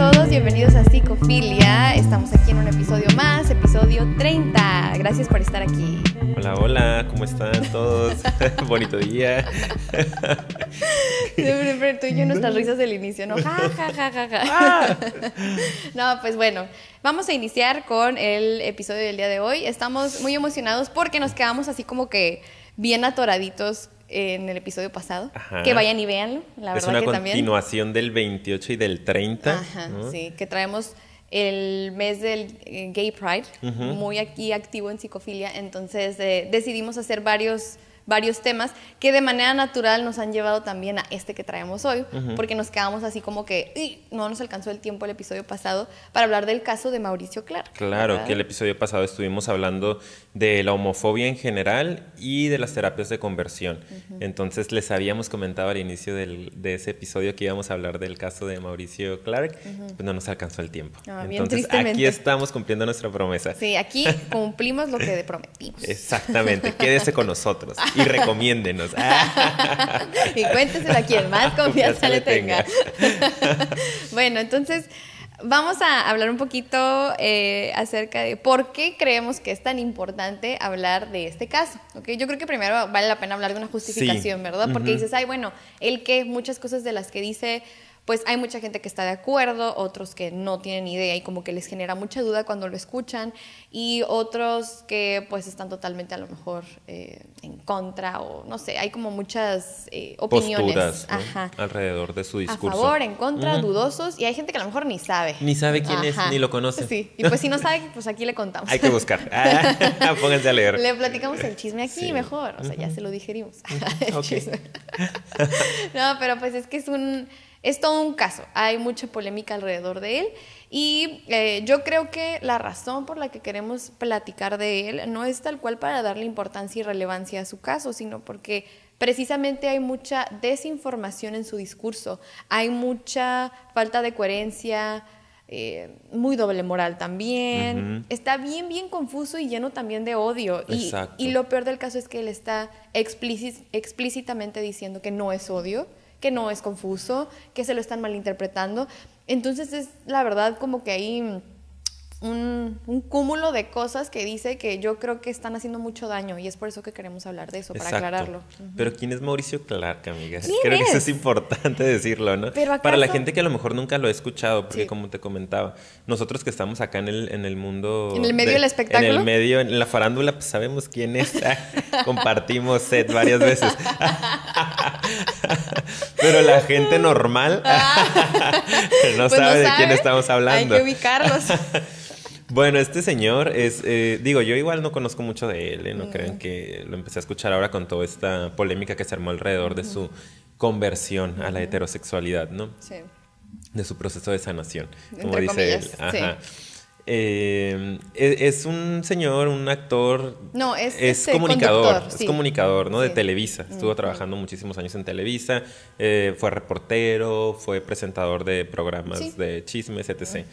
a todos, bienvenidos a Psicofilia. Estamos aquí en un episodio más, episodio 30. Gracias por estar aquí. Hola, hola, ¿cómo están todos? Bonito día. tú y yo nuestras risas del inicio, ¿no? Ah. no, pues bueno, vamos a iniciar con el episodio del día de hoy. Estamos muy emocionados porque nos quedamos así como que bien atoraditos en el episodio pasado. Que vayan y véanlo, la es una continuación del 28 y del 30. Ajá, sí, que traemos el mes del eh, Gay Pride, muy aquí activo en psicofilia, entonces eh, decidimos hacer varios varios temas que de manera natural nos han llevado también a este que traemos hoy, porque nos quedamos así como que no nos alcanzó el tiempo el episodio pasado para hablar del caso de Mauricio Clark. Claro, que el episodio pasado estuvimos hablando de la homofobia en general y de las terapias de conversión. Entonces les habíamos comentado al inicio del, de ese episodio que íbamos a hablar del caso de Mauricio Clark, pues no nos alcanzó el tiempo. Ah, Entonces aquí estamos cumpliendo nuestra promesa. Sí, aquí cumplimos lo que prometimos. Exactamente, quédese con nosotros. y recomiéndenos. y cuénteselo a quien más confianza le tenga. bueno, entonces vamos a hablar un poquito eh, acerca de por qué creemos que es tan importante hablar de este caso. ¿okay? Yo creo que primero vale la pena hablar de una justificación, ¿verdad? Porque dices, ay, bueno, él que muchas cosas de las que dice pues hay mucha gente que está de acuerdo, otros que no tienen idea y como que les genera mucha duda cuando lo escuchan y otros que pues están totalmente a lo mejor eh, en contra o no sé, hay como muchas eh, opiniones Posturas, alrededor de su discurso. A favor, en contra, dudosos y hay gente que a lo mejor ni sabe. Ni sabe quién es, ni lo conoce. Sí, y pues si no sabe, pues aquí le contamos. Hay que buscar, ah, pónganse a leer. Le platicamos el chisme aquí mejor, o sea, ya se lo digerimos. no, pero pues es que es un es todo un caso, hay mucha polémica alrededor de él y eh, yo creo que la razón por la que queremos platicar de él no es tal cual para darle importancia y relevancia a su caso, sino porque precisamente hay mucha desinformación en su discurso, hay mucha falta de coherencia, eh, muy doble moral también. Está bien, bien confuso y lleno también de odio. Y, lo peor del caso es que él está explícitamente diciendo que no es odio, que no es confuso, que se lo están malinterpretando. Entonces es la verdad como que ahí un, cúmulo de cosas que dice que yo creo que están haciendo mucho daño y es por eso que queremos hablar de eso, para aclararlo. Pero ¿quién es Mauricio Clark, amigas? Creo que eso es importante decirlo, ¿no? para la gente que a lo mejor nunca lo ha escuchado, porque como te comentaba, nosotros que estamos acá en el, en el mundo... En el medio del espectáculo. En el medio, en la farándula, pues sabemos quién es. Compartimos set varias veces. Pero la gente normal ah. pues no sabe de quién estamos hablando. Hay que ubicarlos. Bueno, este señor es, eh, digo, yo igual no conozco mucho de él, ¿eh? no mm. crean que lo empecé a escuchar ahora con toda esta polémica que se armó alrededor de su conversión a la heterosexualidad, ¿no? Sí. De su proceso de sanación, como dice él. Ajá. Em, e, es, un señor, un actor. No, es, este comunicador. Es comunicador, ¿no? De Televisa. Estuvo trabajando muchísimos años en Televisa. Eh, fue reportero, fue presentador de programas de chismes, etc.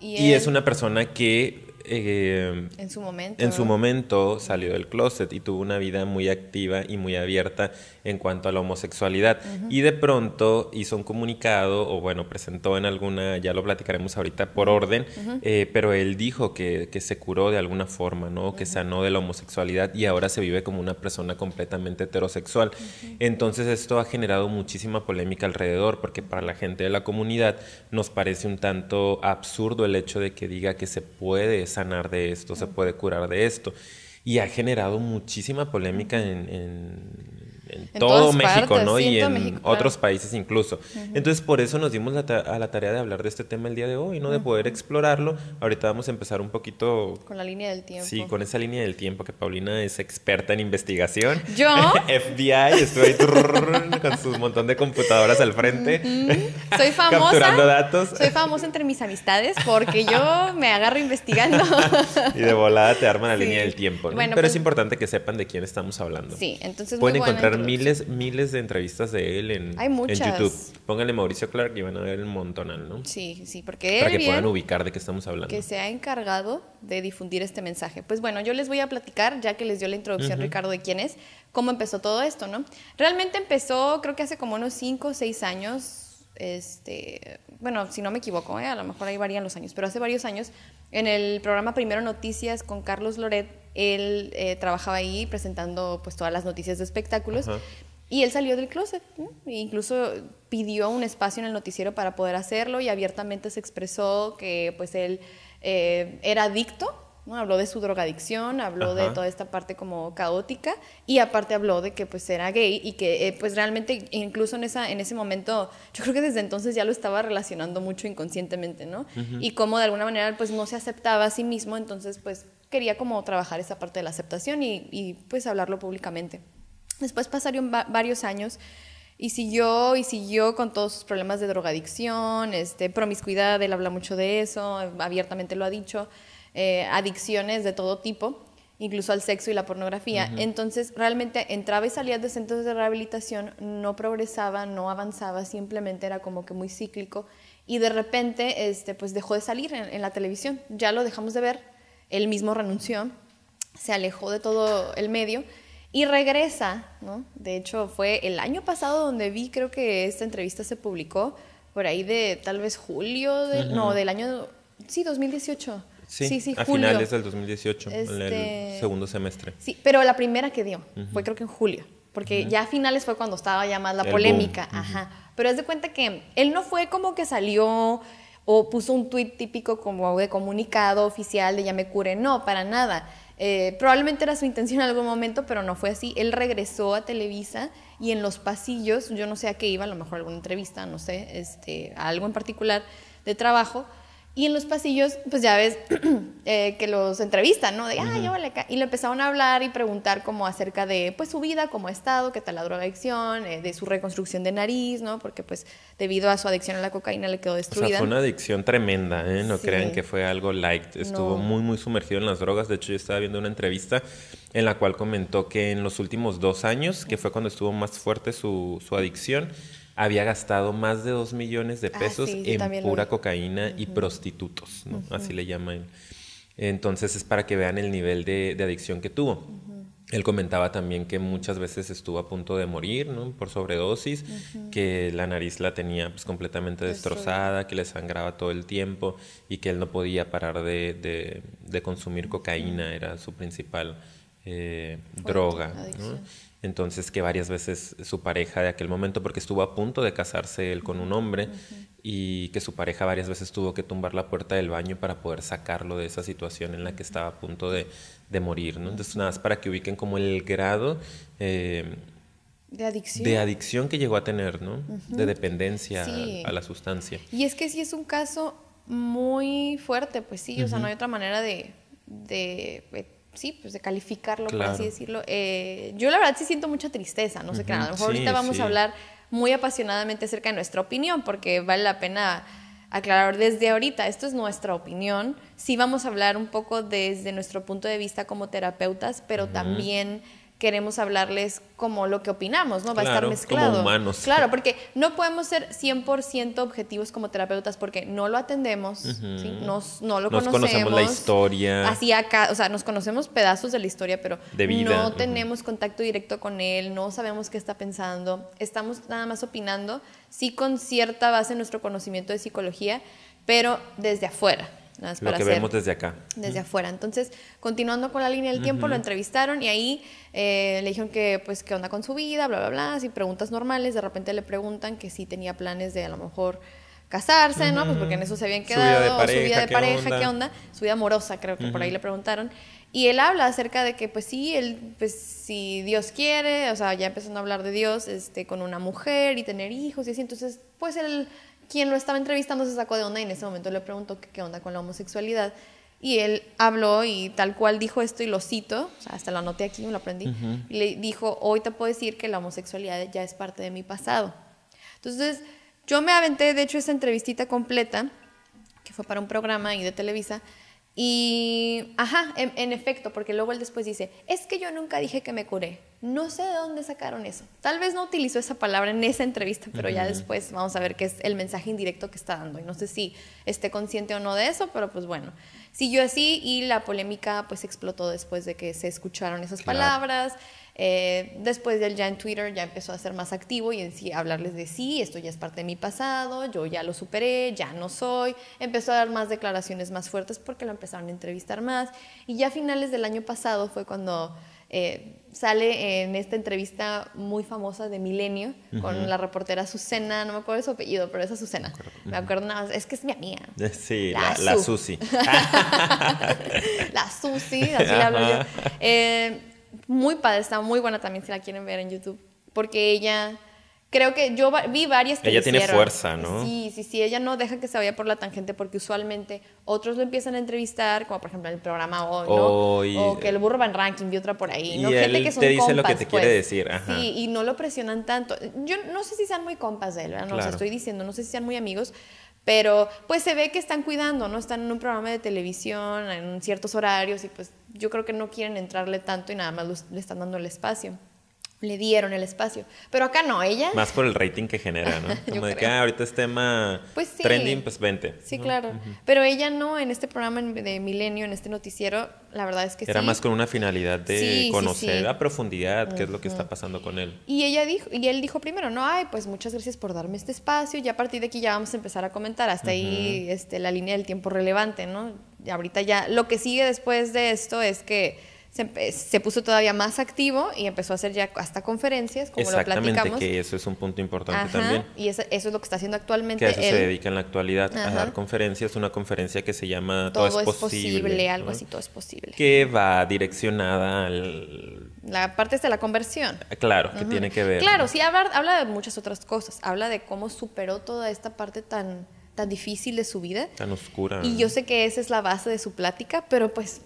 Y, es una persona que... Eh, en su momento. En su momento salió del closet y tuvo una vida muy activa y muy abierta en cuanto a la homosexualidad. Y de pronto hizo un comunicado, o bueno, presentó en alguna, ya lo platicaremos ahorita por orden, eh, pero él dijo que, se curó de alguna forma, ¿no? Que sanó de la homosexualidad y ahora se vive como una persona completamente heterosexual. Entonces esto ha generado muchísima polémica alrededor, porque para la gente de la comunidad nos parece un tanto absurdo el hecho de que diga que se puede sanar de esto, se puede curar de esto y ha generado muchísima polémica en, en todo México, ¿no? y en, otros países incluso. Entonces, por eso nos dimos la a la tarea de hablar de este tema el día de hoy, ¿no? De poder explorarlo. Ahorita vamos a empezar un poquito... Con la línea del tiempo. Sí, con esa línea del tiempo que Paulina es experta en investigación. ¿Yo? FBI, estoy ahí con su montón de computadoras al frente. Soy famosa. capturando datos. Soy famosa entre mis amistades porque yo me agarro investigando. y de volada te arman la línea del tiempo, ¿no? Pero es pues importante que sepan de quién estamos hablando. Sí, entonces... Pueden encontrar miles, miles de entrevistas de él en, YouTube. Pónganle Mauricio Clark y van a ver el montonal, ¿no? Sí, sí, porque Para que puedan ubicar de qué estamos hablando. Que se ha encargado de difundir este mensaje. Pues bueno, yo les voy a platicar, ya que les dio la introducción, Ricardo, de quién es, cómo empezó todo esto, ¿no? Realmente empezó, creo que hace como unos 5 o 6 años, este, bueno, si no me equivoco, ¿eh? a lo mejor ahí varían los años, pero hace varios años, en el programa Primero Noticias con Carlos Loret, él eh, trabajaba ahí presentando pues todas las noticias de espectáculos. Y él salió del closet, incluso pidió un espacio en el noticiero para poder hacerlo y abiertamente se expresó que pues él eh, era adicto, ¿no? habló de su drogadicción, habló de toda esta parte como caótica y aparte habló de que pues era gay y que eh, pues realmente incluso en, esa, en ese momento, yo creo que desde entonces ya lo estaba relacionando mucho inconscientemente, ¿no? Y como de alguna manera pues no se aceptaba a sí mismo, entonces pues quería como trabajar esa parte de la aceptación y, pues hablarlo públicamente. Después pasaron varios años y siguió y siguió con todos sus problemas de drogadicción, este, promiscuidad, él habla mucho de eso, abiertamente lo ha dicho, eh, adicciones de todo tipo, incluso al sexo y la pornografía. Entonces realmente entraba y salía de centros de rehabilitación, no progresaba, no avanzaba, simplemente era como que muy cíclico y de repente este, pues dejó de salir en la televisión, ya lo dejamos de ver él mismo renunció, se alejó de todo el medio y regresa, ¿no? De hecho, fue el año pasado donde vi, creo que esta entrevista se publicó, por ahí de tal vez julio, no, del año, sí, 2018. Sí, sí, julio. a finales del 2018, el este, segundo semestre. Sí, pero la primera que dio fue creo que en julio, porque ya a finales fue cuando estaba ya más la polémica, ajá. Pero es de cuenta que él no fue como que salió o puso un tuit típico como de comunicado oficial de ya me cure. No, para nada. Eh, probablemente era su intención en algún momento, pero no fue así. Él regresó a Televisa y en los pasillos, yo no sé a qué iba, a lo mejor alguna entrevista, no sé, este, a algo en particular de trabajo, y en los pasillos, pues ya ves eh, que los entrevistan, ¿no? De, ah, Y le empezaron a hablar y preguntar como acerca de, pues, su vida, cómo ha estado, qué tal la drogadicción, eh, de su reconstrucción de nariz, ¿no? Porque, pues, debido a su adicción a la cocaína le quedó destruida. fue una adicción tremenda, ¿eh? No crean que fue algo light. Estuvo muy, muy sumergido en las drogas. De hecho, yo estaba viendo una entrevista en la cual comentó que en los últimos dos años, que fue cuando estuvo más fuerte su, su adicción, había gastado más de dos millones de ah, pesos en pura cocaína y prostitutos, Así le llaman. Entonces es para que vean el nivel de, adicción que tuvo. Él comentaba también que muchas veces estuvo a punto de morir, ¿no? Por sobredosis, que la nariz la tenía pues, completamente destrozada, que le sangraba todo el tiempo y que él no podía parar de, consumir cocaína, era su principal eh, droga. ¿no? Entonces que varias veces su pareja de aquel momento, porque estuvo a punto de casarse él con un hombre y que su pareja varias veces tuvo que tumbar la puerta del baño para poder sacarlo de esa situación en la que estaba a punto de, morir. ¿no? Entonces nada más para que ubiquen como el grado em, de, adicción. de adicción que llegó a tener, ¿no? de dependencia a, la sustancia. Y es que sí es un caso muy fuerte, pues sí, o sea, no hay otra manera de sí, pues de calificarlo, por así decirlo. Eh, yo la verdad sí siento mucha tristeza, no sé qué, a lo mejor ahorita vamos a hablar muy apasionadamente acerca de nuestra opinión, porque vale la pena aclarar desde ahorita, esto es nuestra opinión, sí vamos a hablar un poco desde nuestro punto de vista como terapeutas, pero también queremos hablarles como lo que opinamos, ¿no? Va a estar mezclado. Como humanos. Claro, porque no podemos ser 100% objetivos como terapeutas porque no lo atendemos, no lo nos conocemos. la historia. Así acá, o sea, nos conocemos pedazos de la historia, pero no tenemos contacto directo con él, no sabemos qué está pensando, estamos nada más opinando, sí con cierta base en nuestro conocimiento de psicología, pero desde afuera lo que vemos desde acá. Desde afuera. Entonces, continuando con la línea del tiempo, lo entrevistaron y ahí eh, le dijeron que, pues, qué onda con su vida, bla, bla, bla, así preguntas normales. De repente le preguntan que si tenía planes de a lo mejor casarse, ¿no? Pues porque en eso se habían quedado. Su vida de pareja, ¿qué, onda? Su vida amorosa, creo que por ahí le preguntaron. Y él habla acerca de que, pues sí, él, pues si Dios quiere, o sea, ya empezando a hablar de Dios, este, con una mujer y tener hijos y así. Entonces, pues él quien lo estaba entrevistando se sacó de onda y en ese momento le preguntó qué onda con la homosexualidad. Y él habló y tal cual dijo esto y lo cito, o sea, hasta lo anoté aquí, me lo aprendí, y le dijo, hoy te puedo decir que la homosexualidad ya es parte de mi pasado. Entonces, yo me aventé, de hecho, esa entrevistita completa, que fue para un programa ahí de Televisa, y, ajá, en, efecto, porque luego él después dice, es que yo nunca dije que me curé. No sé de dónde sacaron eso. Tal vez no utilizó esa palabra en esa entrevista, pero ya después vamos a ver qué es el mensaje indirecto que está dando. Y no sé si esté consciente o no de eso, pero pues bueno, siguió así y la polémica pues explotó después de que se escucharon esas palabras. Eh, después de él ya en Twitter ya empezó a ser más activo y en sí hablarles de sí, esto ya es parte de mi pasado, yo ya lo superé, ya no soy. Empezó a dar más declaraciones más fuertes porque lo empezaron a entrevistar más. Y ya a finales del año pasado fue cuando eh, sale en esta entrevista muy famosa de Milenio con la reportera Susana, no me acuerdo su apellido, pero es Azucena. Me acuerdo, es que es mi amiga. Eh, sí, la, Susi. la Susi, así hablo yo muy padre, está muy buena también si la quieren ver en YouTube. Porque ella, creo que yo vi varias que Ella tiene fuerza, ¿no? Sí, sí, sí, ella no deja que se vaya por la tangente porque usualmente otros lo empiezan a entrevistar, como por ejemplo en el programa Hoy, o que eh, el burro van ranking vi otra por ahí, ¿no? Gente que son te dice lo que te quiere pues. decir, Ajá. Sí, y no lo presionan tanto. Yo no sé si sean muy compas de él, ¿verdad? No claro. estoy diciendo, no sé si sean muy amigos, pero pues se ve que están cuidando, ¿no? Están en un programa de televisión, en ciertos horarios y pues yo creo que no quieren entrarle tanto y nada más le están dando el espacio le dieron el espacio. Pero acá no, ella. Más por el rating que genera, ¿no? Como de que ah, ahorita es tema pues sí. trending, pues vente. Sí, claro. Pero ella no, en este programa de Milenio, en este noticiero, la verdad es que sí. Era más con una finalidad de conocer a profundidad qué es lo que está pasando con él. Y ella dijo, y él dijo primero, no, ay, pues muchas gracias por darme este espacio. y a partir de aquí ya vamos a empezar a comentar. Hasta ahí este, la línea del tiempo relevante, ¿no? Y ahorita ya. Lo que sigue después de esto es que eh, se, puso todavía más activo y empezó a hacer ya hasta conferencias, como lo platicamos. que eso es un punto importante también. Y eso, es lo que está haciendo actualmente. Que se dedica en la actualidad, a dar conferencias, una conferencia que se llama Todo, es, posible, algo así, todo es posible. Que va direccionada al... La parte de la conversión. Ah, claro, que tiene que ver. Claro, sí, habla, habla de muchas otras cosas, habla de cómo superó toda esta parte tan tan difícil de su vida. Tan oscura. Y yo sé que esa es la base de su plática, pero pues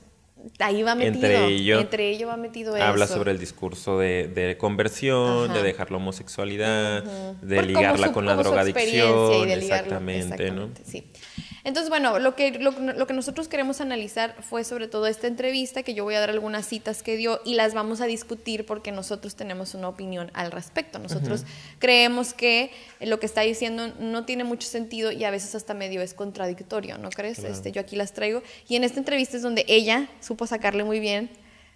Ahí va metido. Entre ellos, va metido eso. Habla sobre el discurso de, de conversión, de dejar la homosexualidad, de ligarla con la drogadicción. Exactamente, ¿no? Entonces, bueno, lo que, lo, que nosotros queremos analizar fue sobre todo esta entrevista, que yo voy a dar algunas citas que dio y las vamos a discutir porque nosotros tenemos una opinión al respecto. Nosotros creemos que lo que está diciendo no tiene mucho sentido y a veces hasta medio es contradictorio, ¿no crees? Este, yo aquí las traigo. Y en esta entrevista es donde ella supo sacarle muy bien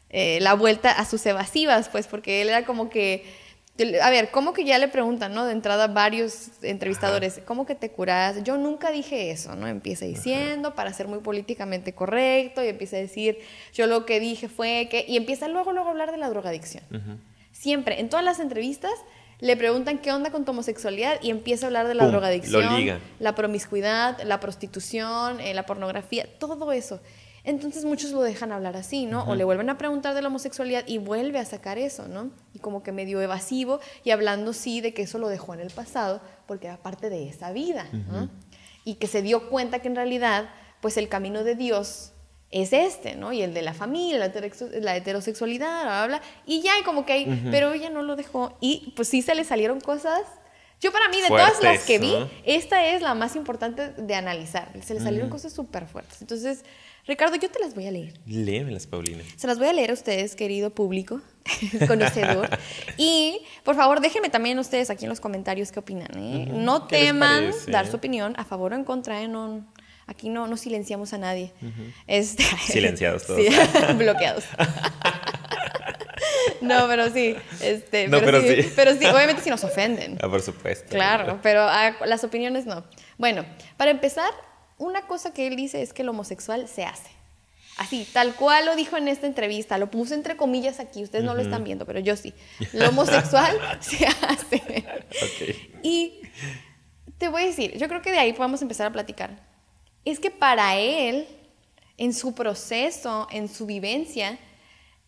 eh, la vuelta a sus evasivas, pues porque él era como que a ver, ¿cómo que ya le preguntan, no? De entrada varios entrevistadores, ¿cómo que te curas? Yo nunca dije eso, ¿no? Empieza diciendo, para ser muy políticamente correcto, y empieza a decir, yo lo que dije fue que... Y empieza luego, luego a hablar de la drogadicción. Siempre, en todas las entrevistas, le preguntan qué onda con tu homosexualidad y empieza a hablar de la drogadicción, la promiscuidad, la prostitución, eh, la pornografía, todo eso. Entonces muchos lo dejan hablar así, ¿no? O le vuelven a preguntar de la homosexualidad y vuelve a sacar eso, ¿no? Y como que medio evasivo y hablando sí de que eso lo dejó en el pasado porque era parte de esa vida, Y que se dio cuenta que en realidad, pues el camino de Dios es este, ¿no? Y el de la familia, la, heterosexualidad, bla, bla, Y ya, hay como que hay, pero ella no lo dejó. Y pues sí se le salieron cosas. Yo para mí, de todas las que vi, esta es la más importante de analizar. Se le salieron cosas súper fuertes. Entonces, Ricardo, yo te las voy a leer. Léemelas, Paulina. Se las voy a leer a ustedes, querido público, conocedor. y por favor, déjenme también ustedes aquí en los comentarios qué opinan. ¿eh? No teman dar su opinión a favor o en contra. ¿eh? No, aquí no, silenciamos a nadie. Este, Silenciados todos. bloqueados. No, pero sí. Este, pero, sí, Pero sí, obviamente si nos ofenden. Ah, por supuesto. Claro, pero las opiniones no. Bueno, para empezar, una cosa que él dice es que el homosexual se hace. Así, tal cual lo dijo en esta entrevista, lo puse entre comillas aquí, ustedes no lo están viendo, pero yo sí. Lo homosexual se hace. Y te voy a decir, yo creo que de ahí podemos empezar a platicar. Es que para él, en su proceso, en su vivencia,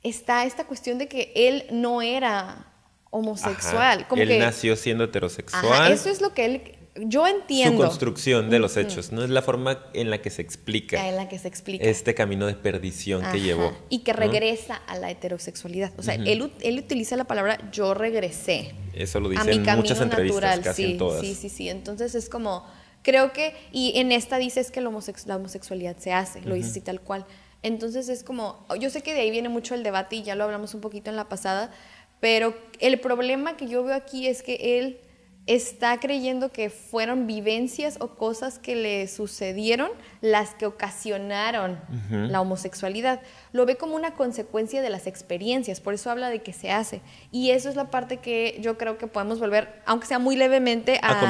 está esta cuestión de que él no era homosexual. Como él nació siendo heterosexual. eso es lo que él yo entiendo. Su construcción de los hechos, ¿no? Es la forma en la que se explica. En la que se explica. Este camino de perdición que llevó. Y que regresa a la heterosexualidad. O sea, él, él, utiliza la palabra yo regresé. Eso lo dice en muchas entrevistas, casi sí, todas. Sí, sí, sí. Entonces es como, creo que, y en esta dices que la homosexualidad se hace, lo dice así tal cual. Entonces es como, yo sé que de ahí viene mucho el debate y ya lo hablamos un poquito en la pasada, pero el problema que yo veo aquí es que él está creyendo que fueron vivencias o cosas que le sucedieron las que ocasionaron la homosexualidad. Lo ve como una consecuencia de las experiencias, por eso habla de que se hace. Y eso es la parte que yo creo que podemos volver, aunque sea muy levemente, a,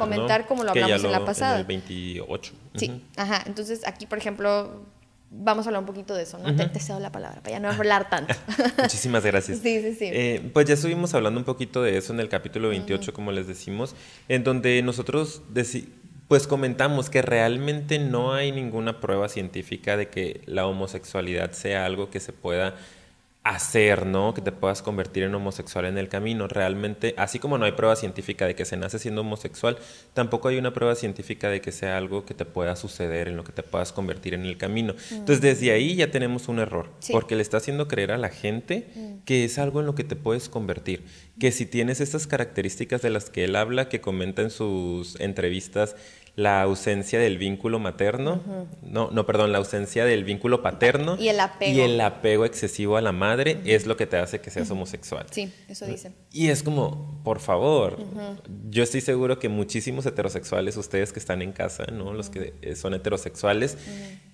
comentar, como lo hablamos en la pasada. el 28. Sí, ajá. Entonces aquí, por ejemplo, vamos a hablar un poquito de eso, ¿no? te, cedo la palabra para ya no ah. hablar tanto. Muchísimas gracias. sí, sí, eh, pues ya estuvimos hablando un poquito de eso en el capítulo 28, como les decimos, en donde nosotros pues comentamos que realmente no hay ninguna prueba científica de que la homosexualidad sea algo que se pueda hacer, ¿no? Que te puedas convertir en homosexual en el camino. Realmente, así como no hay prueba científica de que se nace siendo homosexual, tampoco hay una prueba científica de que sea algo que te pueda suceder, en lo que te puedas convertir en el camino. Mm. Entonces, desde ahí ya tenemos un error, porque le está haciendo creer a la gente mm. que es algo en lo que te puedes convertir, que si tienes estas características de las que él habla, que comenta en sus entrevistas, la ausencia del vínculo materno, no, no, perdón, la ausencia del vínculo paterno y el apego, y el apego excesivo a la madre es lo que te hace que seas homosexual. Sí, eso dicen. Y es como, por favor, yo estoy seguro que muchísimos heterosexuales, ustedes que están en casa, ¿no? Los que eh, son heterosexuales,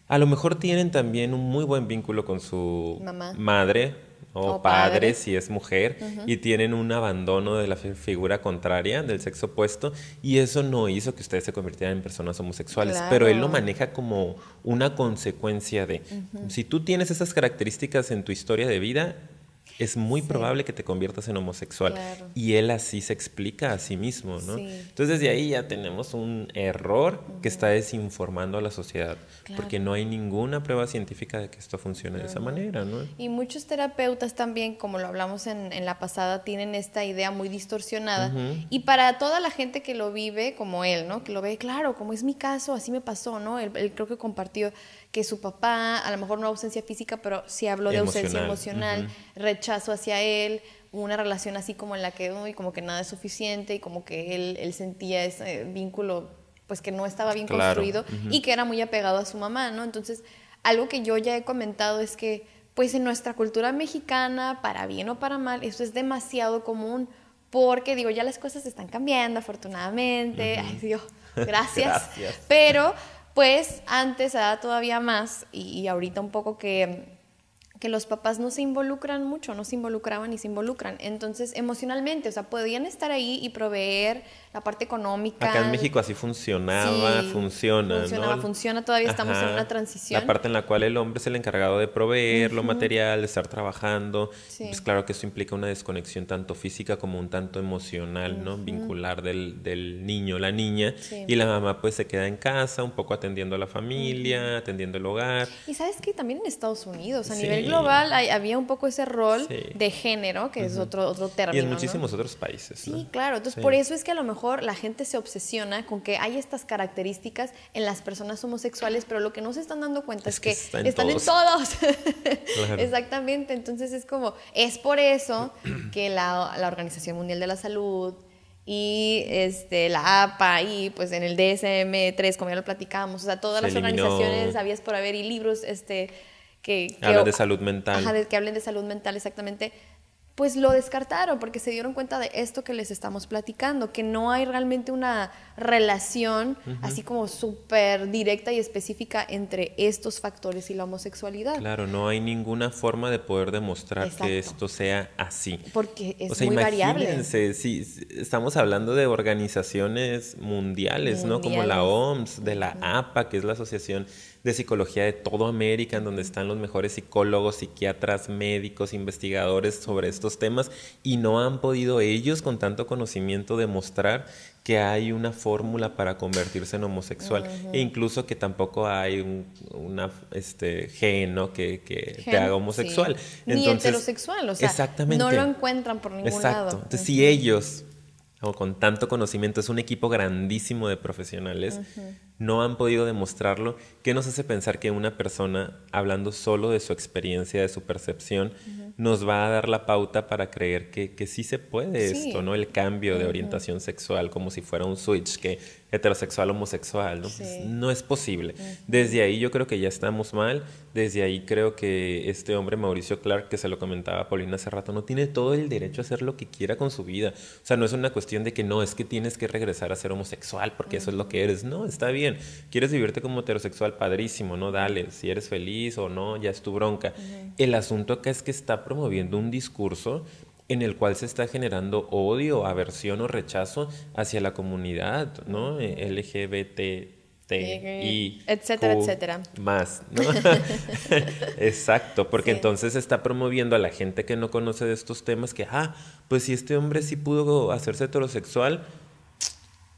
a lo mejor tienen también un muy buen vínculo con su madre o, padre, si es mujer, y tienen un abandono de la figura contraria, del sexo opuesto, y eso no hizo que ustedes se convirtieran en personas homosexuales, pero él lo maneja como una consecuencia de, si tú tienes esas características en tu historia de vida, es muy probable que te conviertas en homosexual. Y él así se explica a sí mismo, ¿no? Entonces desde ahí ya tenemos un error que está desinformando a la sociedad, porque no hay ninguna prueba científica de que esto funcione de esa manera, ¿no? Y muchos terapeutas también, como lo hablamos en, la pasada, tienen esta idea muy distorsionada. Y para toda la gente que lo vive, como él, ¿no? Que lo ve, claro, como es mi caso, así me pasó, ¿no? Él, él creo que compartió que su papá, a lo mejor no ausencia física, pero sí habló de ausencia emocional, rechazo hacia él, una relación así como en la que, uy, como que nada es suficiente y como que él, sentía ese vínculo, pues que no estaba bien construido y que era muy apegado a su mamá, ¿no? Entonces, algo que yo ya he comentado es que, pues en nuestra cultura mexicana, para bien o para mal, eso es demasiado común porque digo, ya las cosas están cambiando, afortunadamente, ay Dios, gracias. pero pues antes se todavía más y, y ahorita un poco que que los papás no se involucran mucho, no se involucraban y se involucran. Entonces, emocionalmente, o sea, podían estar ahí y proveer la parte económica. Acá en México así funcionaba, funciona. Funcionaba, ¿no? funciona, todavía estamos en una transición. La parte en la cual el hombre es el encargado de proveer lo material, de estar trabajando. es Pues claro que eso implica una desconexión tanto física como un tanto emocional, ¿no? Vincular del, del niño, la niña. Y la mamá pues se queda en casa, un poco atendiendo a la familia, atendiendo el hogar. Y sabes que también en Estados Unidos, a nivel global, había un poco ese rol de género, que es otro, otro término. Y en muchísimos otros países. ¿no? Sí, claro. Entonces por eso es que a lo mejor la gente se obsesiona con que hay estas características en las personas homosexuales, pero lo que no se están dando cuenta es, que, están, en todos. Exactamente, entonces es como, es por eso que la, la Organización Mundial de la Salud, y este, la APA y pues en el DSM-3, como ya lo platicamos o sea, todas las organizaciones habías por haber y libros este, que, que... de salud mental. que hablen de salud mental, exactamente pues lo descartaron porque se dieron cuenta de esto que les estamos platicando, que no hay realmente una relación así como súper directa y específica entre estos factores y la homosexualidad. Claro, no hay ninguna forma de poder demostrar que esto sea así. Porque es o muy imagínense, Si estamos hablando de organizaciones mundiales, mundiales, ¿no? Como la OMS, de la APA, que es la Asociación de psicología de toda América, en donde están los mejores psicólogos, psiquiatras, médicos, investigadores sobre estos temas, y no han podido ellos con tanto conocimiento demostrar que hay una fórmula para convertirse en homosexual e incluso que tampoco hay un una, este, gen que, te haga homosexual. Entonces, Ni heterosexual, o sea, exactamente. no lo encuentran por ningún Exacto. lado. Entonces, si ellos, o con tanto conocimiento, es un equipo grandísimo de profesionales, no han podido demostrarlo, ¿qué nos hace pensar que una persona, hablando solo de su experiencia, de su percepción, nos va a dar la pauta para creer que, que sí se puede esto, ¿no? El cambio de orientación sexual, como si fuera un switch, que heterosexual, homosexual, ¿no? Pues, no es posible. Desde ahí yo creo que ya estamos mal, desde ahí creo que este hombre, Mauricio Clark, que se lo comentaba Paulina hace rato, no tiene todo el derecho a hacer lo que quiera con su vida. O sea, no es una cuestión de que no, es que tienes que regresar a ser homosexual porque eso es lo que eres. No, está bien ¿Quieres vivirte como heterosexual? Padrísimo, ¿no? Dale, si eres feliz o no, ya es tu bronca. El asunto acá es que está promoviendo un discurso en el cual se está generando odio, aversión o rechazo hacia la comunidad, ¿no? LGBT y etcétera, etcétera. Más, ¿no? Exacto, porque entonces está promoviendo a la gente que no conoce de estos temas que, ah, pues si este hombre sí pudo hacerse heterosexual,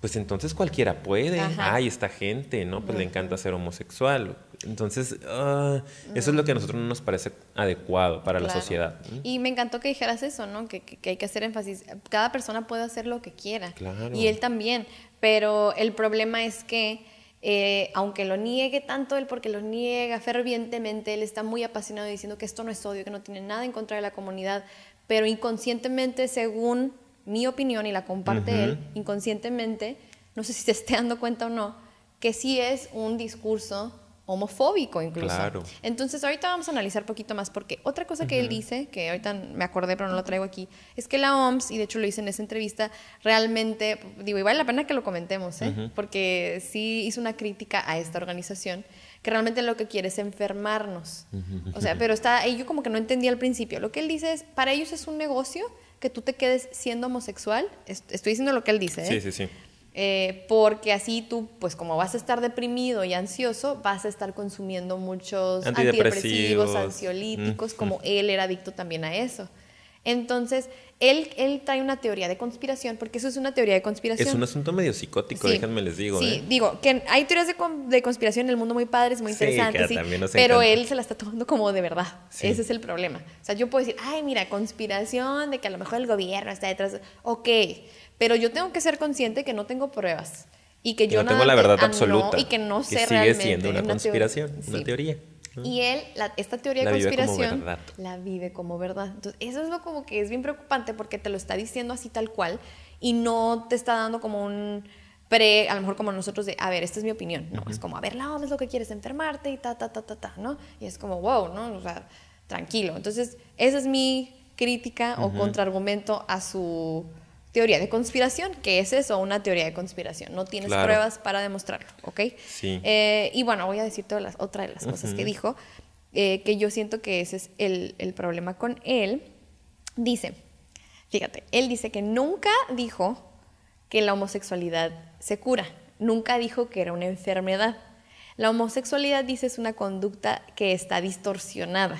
pues entonces cualquiera puede. Hay Ay, esta gente, ¿no? Pues le encanta ser homosexual. Entonces, ah, eso es lo que a mm. nosotros no nos parece adecuado para la sociedad. Y me encantó que dijeras eso, ¿no? Que, hay que hacer énfasis. Cada persona puede hacer lo que quiera. Y él también. Pero el problema es que, eh, aunque lo niegue tanto él, porque lo niega fervientemente, él está muy apasionado diciendo que esto no es odio, que no tiene nada en contra de la comunidad, pero inconscientemente, según mi opinión y la comparte él inconscientemente, no sé si se esté dando cuenta o no, que sí es un discurso homofóbico incluso. Entonces ahorita vamos a analizar poquito más porque otra cosa que él dice, que ahorita me acordé pero no lo traigo aquí, es que la OMS, y de hecho lo hice en esa entrevista, realmente, digo, y vale la pena que lo comentemos, ¿eh? porque sí hizo una crítica a esta organización, que realmente lo que quiere es enfermarnos. O sea, pero está, yo como que no entendía al principio, lo que él dice es, para ellos es un negocio que tú te quedes siendo homosexual, estoy diciendo lo que él dice, ¿eh? Sí, sí, sí. Eh, porque así tú, pues como vas a estar deprimido y ansioso, vas a estar consumiendo muchos antidepresivos, ansiolíticos, como él era adicto también a eso. Entonces, él, él trae una teoría de conspiración, porque eso es una teoría de conspiración. Es un asunto medio psicótico, déjenme les digo. Sí, ¿eh? digo, que hay teorías de, conspiración en el mundo muy padres, muy interesantes, pero él se la está tomando como de verdad. Ese es el problema. O sea, yo puedo decir, ay, mira, conspiración de que a lo mejor el gobierno está detrás. Ok, pero yo tengo que ser consciente que no tengo pruebas y que, yo no tengo la verdad ah, absoluta y que no sé realmente. sigue siendo una, conspiración, una teoría. Y él, esta teoría de conspiración, la vive como verdad. Entonces, eso es lo como que es bien preocupante porque te lo está diciendo así tal cual y no te está dando como un pre, a lo mejor como nosotros de, a ver, esta es mi opinión. No, es como, a ver, la OMS es lo que quieres, enfermarte y ta, ta, ta, ta, ta, ¿no? Y es como, wow, ¿no? O sea, tranquilo. Entonces, esa es mi crítica o contraargumento a su teoría de conspiración, que es eso, una teoría de conspiración. No tienes pruebas para demostrarlo, ¿ok? Sí. Eh, y bueno, voy a decir todas las, otra de las cosas que dijo, eh, que yo siento que ese es el, el, problema con él. Dice, fíjate, él dice que nunca dijo que la homosexualidad se cura, nunca dijo que era una enfermedad. La homosexualidad, dice, es una conducta que está distorsionada.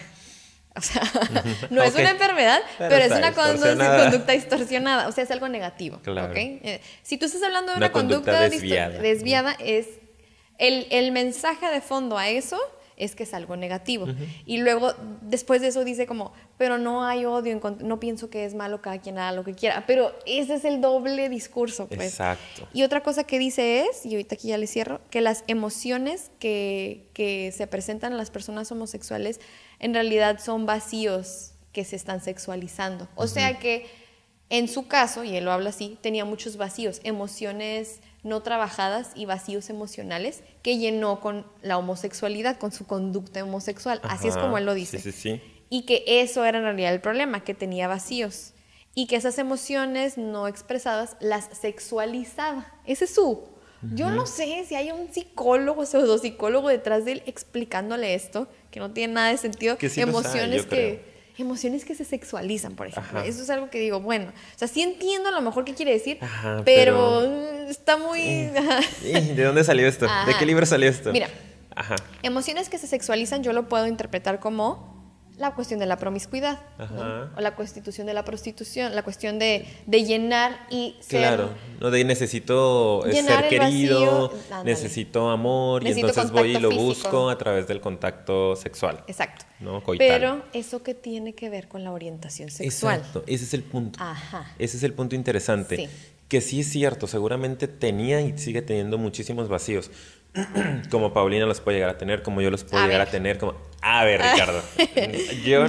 O sea, no es una enfermedad, pero, es una conducta distorsionada, o sea, es algo negativo. Eh, si tú estás hablando de una, conducta, desviada, desviada, es el, el mensaje de fondo a eso es que es algo negativo. Y luego, después de eso, dice como, pero no hay odio, no pienso que es malo, cada quien haga lo que quiera. Pero ese es el doble discurso, pues. Exacto. Y otra cosa que dice es, y ahorita aquí ya le cierro, que las emociones que, se presentan a las personas homosexuales en realidad son vacíos que se están sexualizando. O sea que en su caso, y él lo habla así, tenía muchos vacíos, emociones no trabajadas y vacíos emocionales que llenó con la homosexualidad, con su conducta homosexual. Así es como él lo dice. Sí, Y que eso era en realidad el problema, que tenía vacíos. Y que esas emociones no expresadas las sexualizaba. Ese es su. Yo no sé si hay un psicólogo, psicólogo detrás de él explicándole esto, que no tiene nada de sentido. Que emociones que emociones que se sexualizan, por ejemplo. Eso es algo que digo, bueno, o sea, sí entiendo a lo mejor qué quiere decir, pero, mm, está muy... ¿De dónde salió esto? ¿De qué libro salió esto? Mira, emociones que se sexualizan yo lo puedo interpretar como la cuestión de la promiscuidad, o la constitución de la prostitución, la cuestión de, llenar y ser... Claro, no de necesito eh, ser querido, necesito amor, y entonces voy y lo busco a través del contacto sexual. Exacto. ¿no? Coital. Pero eso que tiene que ver con la orientación sexual. Exacto, ese es el punto. Ajá. Ese es el punto interesante. Que sí es cierto, seguramente tenía y sigue teniendo muchísimos vacíos, como Paulina los puede llegar a tener, como yo los puedo llegar a tener, como a ver, ah. Ricardo. Yo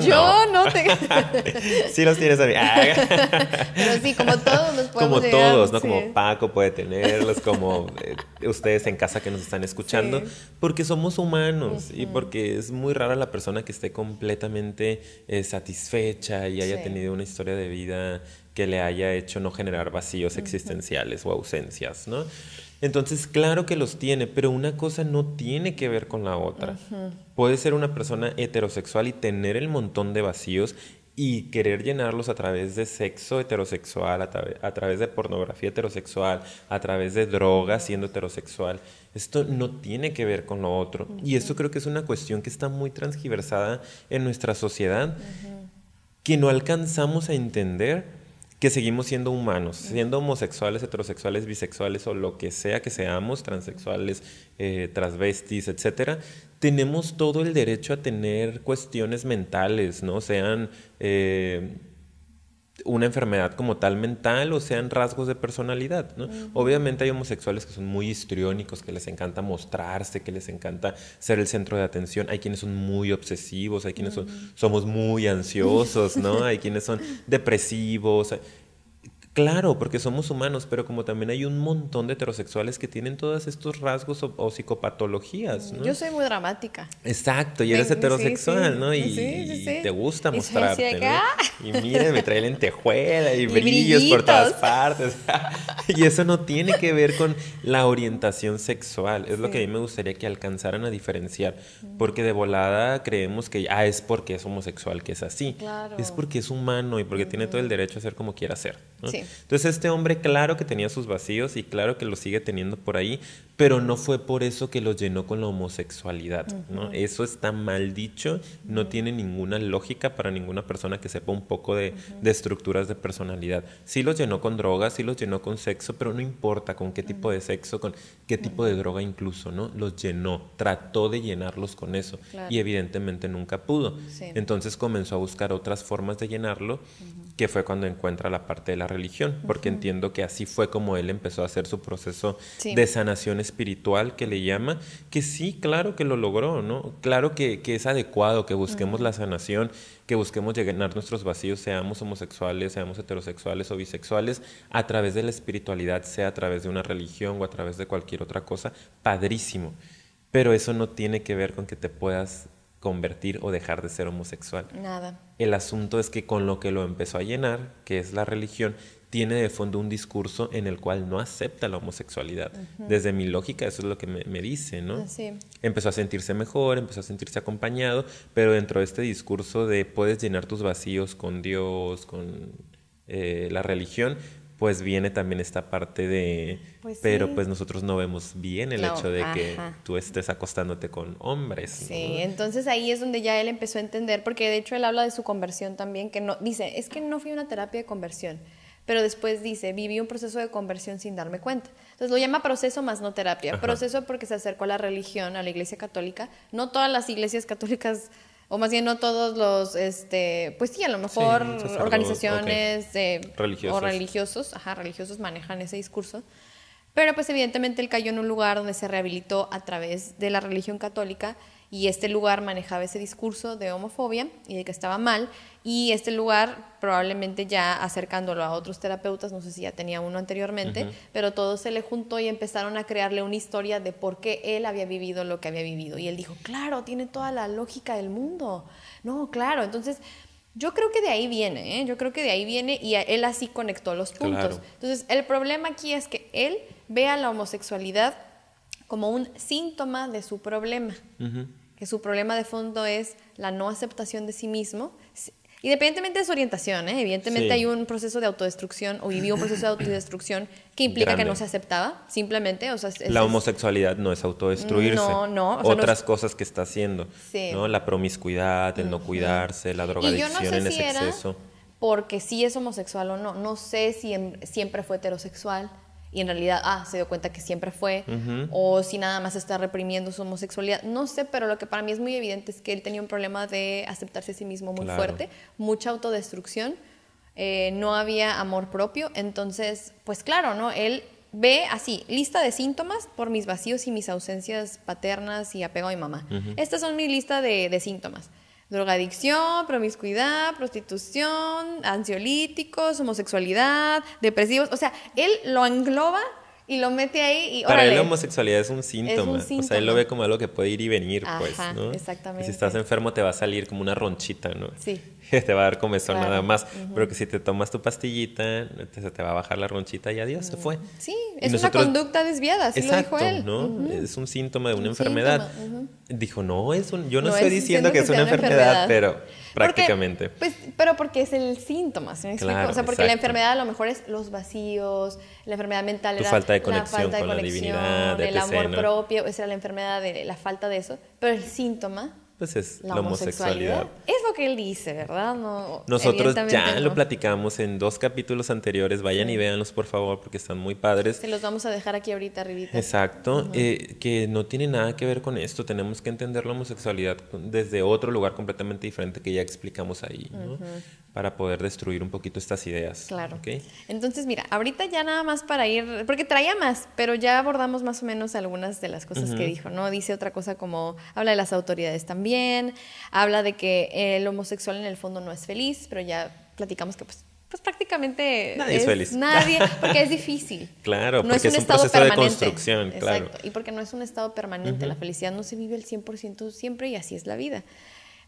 no. sí los tienes a mí. Ah. Pero sí, como todos los Como todos, ¿no? Como Paco puede tenerlos, como eh, ustedes en casa que nos están escuchando, porque somos humanos y porque es muy rara la persona que esté completamente eh, satisfecha y haya tenido una historia de vida que le haya hecho no generar vacíos existenciales o ausencias, ¿no? Entonces, claro que los tiene, pero una cosa no tiene que ver con la otra. Puede ser una persona heterosexual y tener el montón de vacíos y querer llenarlos a través de sexo heterosexual, a, través de pornografía heterosexual, a través de drogas siendo heterosexual. Esto no tiene que ver con lo otro. Y esto creo que es una cuestión que está muy transgiversada en nuestra sociedad, que no alcanzamos a entender que seguimos siendo humanos, siendo homosexuales, heterosexuales, bisexuales o lo que sea que seamos, transexuales, eh, transvestis, etcétera, tenemos todo el derecho a tener cuestiones mentales, ¿no? Sean eh, una enfermedad como tal mental o sean rasgos de personalidad, ¿no? Obviamente hay homosexuales que son muy histriónicos, que les encanta mostrarse, que les encanta ser el centro de atención, hay quienes son muy obsesivos, hay quienes son, somos muy ansiosos, ¿no? hay quienes son depresivos, Claro, porque somos humanos, pero como también hay un montón de heterosexuales que tienen todos estos rasgos o, psicopatologías. Yo soy muy dramática. Exacto, y eres heterosexual, ¿no? Y, te gusta mostrarte. ¿no? Y mira, me trae lentejuela y, brillos por todas partes. y eso no tiene que ver con la orientación sexual. Es lo que a mí me gustaría que alcanzaran a diferenciar. Mm. Porque de volada creemos que ah, es porque es homosexual que es así. Claro. Es porque es humano y porque tiene todo el derecho a ser como quiera ser. Entonces este hombre claro que tenía sus vacíos y claro que lo sigue teniendo por ahí, pero no fue por eso que lo llenó con la homosexualidad, ¿no? Eso está mal dicho, no tiene ninguna lógica para ninguna persona que sepa un poco de, estructuras de personalidad. Sí lo llenó con drogas, sí los llenó con sexo, pero no importa con qué tipo de sexo, con qué tipo de droga incluso, ¿no? Los llenó, trató de llenarlos con eso y evidentemente nunca pudo. Entonces comenzó a buscar otras formas de llenarlo que fue cuando encuentra la parte de la religión, porque entiendo que así fue como él empezó a hacer su proceso de sanación espiritual que le llama, que sí, claro que lo logró, ¿no? Claro que, es adecuado que busquemos la sanación, que busquemos llenar nuestros vacíos, seamos homosexuales, seamos heterosexuales o bisexuales, a través de la espiritualidad, sea a través de una religión o a través de cualquier otra cosa, padrísimo. Pero eso no tiene que ver con que te puedas convertir o dejar de ser homosexual. Nada. El asunto es que con lo que lo empezó a llenar, que es la religión, tiene de fondo un discurso en el cual no acepta la homosexualidad. Desde mi lógica, eso es lo que me, dice, ¿no? Ah, sí. Empezó a sentirse mejor, empezó a sentirse acompañado, pero dentro de este discurso de puedes llenar tus vacíos con Dios, con eh, la religión, pues viene también esta parte de, pues pero pues nosotros no vemos bien el hecho de que tú estés acostándote con hombres. Sí, entonces ahí es donde ya él empezó a entender, porque de hecho él habla de su conversión también, que no, dice, es que no fui una terapia de conversión pero después dice, viví un proceso de conversión sin darme cuenta. Entonces lo llama proceso más no terapia. Proceso porque se acercó a la religión, a la iglesia católica. No todas las iglesias católicas, o más bien no todos los, este, pues sí, a lo mejor organizaciones de eh, o religiosos, religiosos manejan ese discurso. Pero pues evidentemente él cayó en un lugar donde se rehabilitó a través de la religión católica y este lugar manejaba ese discurso de homofobia y de que estaba mal y este lugar probablemente ya acercándolo a otros terapeutas, no sé si ya tenía uno anteriormente, pero todo se le juntó y empezaron a crearle una historia de por qué él había vivido lo que había vivido y él dijo, claro, tiene toda la lógica del mundo, no, claro, entonces yo creo que de ahí viene, ¿eh? yo creo que de ahí viene y él así conectó los puntos. Entonces, el problema aquí es que él ve a la homosexualidad como un síntoma de su problema, que su problema de fondo es la no aceptación de sí mismo Independientemente de su orientación, ¿eh? evidentemente hay un proceso de autodestrucción o vivió un proceso de autodestrucción que implica que no se aceptaba, simplemente. la homosexualidad no es autodestruirse. No, no. Otras cosas que está haciendo. Sí. ¿no? La promiscuidad, el no cuidarse, la drogadicción en exceso. Porque si sí es homosexual o no. No sé si siempre fue heterosexual y en realidad, ah, se dio cuenta que siempre fue, o si nada más está reprimiendo su homosexualidad, no sé, pero lo que para mí es muy evidente es que él tenía un problema de aceptarse a sí mismo muy fuerte, mucha autodestrucción, eh, no había amor propio, entonces, pues claro, ¿no? Él ve así, lista de síntomas por mis vacíos y mis ausencias paternas y apego a mi mamá. Estas son mi lista de síntomas drogadicción, promiscuidad, prostitución, ansiolíticos, homosexualidad, depresivos, o sea, él lo engloba y lo mete ahí y Para él la homosexualidad es un, síntoma. O sea, él lo ve como algo que puede ir y venir, pues, ¿no? exactamente. si estás enfermo te va a salir como una ronchita, ¿no? Sí. te va a dar comezón nada más. Pero que si te tomas tu pastillita, te va a bajar la ronchita y adiós, se mm. fue. Sí, es una conducta desviada, así lo dijo él. ¿no? Es un síntoma de una enfermedad. Dijo, no, es un... yo no, estoy diciendo que, es una enfermedad, pero Prácticamente. pues, pero porque es el síntoma, ¿sí me explico? o sea, porque la enfermedad a lo mejor es los vacíos, la enfermedad mental tu falta de conexión la falta de con conexión, la divinidad, el amor propio, esa era la enfermedad de la falta de eso. Pero el síntoma pues es la, homosexualidad. Es lo que él dice, ¿verdad? Nosotros ya lo platicamos en dos capítulos anteriores, vayan y véanlos por favor porque están muy padres. Se los vamos a dejar aquí ahorita arribita. Exacto, eh, que no tiene nada que ver con esto, tenemos que entender la homosexualidad desde otro lugar completamente diferente que ya explicamos ahí, ¿no? para poder destruir un poquito estas ideas. Claro. ¿okay? Entonces, mira, ahorita ya nada más para ir, porque traía más, pero ya abordamos más o menos algunas de las cosas que dijo, ¿no? Dice otra cosa como, habla de las autoridades también, habla de que el homosexual en el fondo no es feliz, pero ya platicamos que pues, pues prácticamente nadie es, feliz. Nadie, porque es difícil. claro, porque es un, proceso de construcción, claro. y porque no es un estado permanente, la felicidad no se vive el 100% siempre y así es la vida.